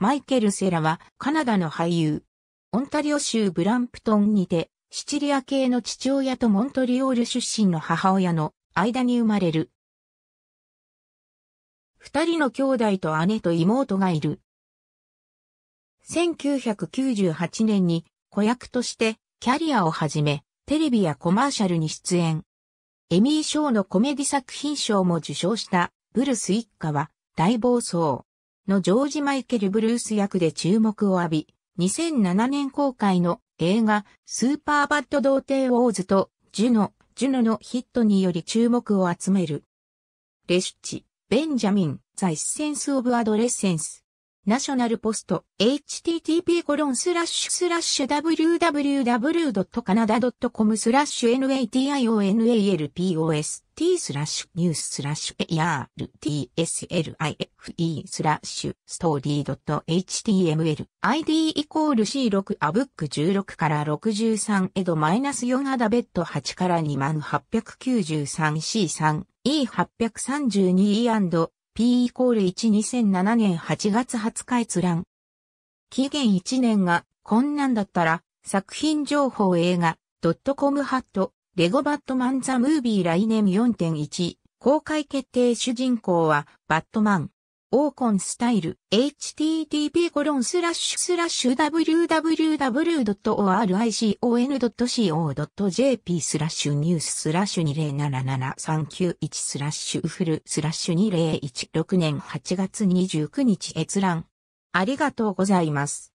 マイケル・セラはカナダの俳優。オンタリオ州ブランプトンにて、シチリア系の父親とモントリオール出身の母親の間に生まれる。二人の兄弟と姉と妹がいる。1998年に子役としてキャリアを始め、テレビやコマーシャルに出演。エミー賞のコメディ作品賞も受賞したブルス一家は大暴走。のジョージ・マイケル・ブルース役で注目を浴び、2007年公開の映画、スーパーバッド童貞ウォーズと、ジュノ、ジュノのヒットにより注目を集める。レシュッチ、ベンジャミン、ザ・エッセンス・オブ・アドレッセンス、ナショナルポスト http://www.canada.com スラッシュ nationalpost スラッシュニューススラッシュ artslife スラッシュストーリー .html id イコール C6 アブック16から63エドマイナス4アダベット8から 2893C3 E832E& P イコール1 2007年8月20日閲覧。期限1年が、こんなんだったら、作品情報映画、ドットコムハット、レゴバットマンザムービー来年4.1、公開決定主人公は、バットマン。オーコンスタイル、http コロンスラッシュスラッシュ www.oricon.co.jp スラッシュニューススラッシュ2077391スラッシュフルスラッシュ2016年8月29日閲覧。ありがとうございます。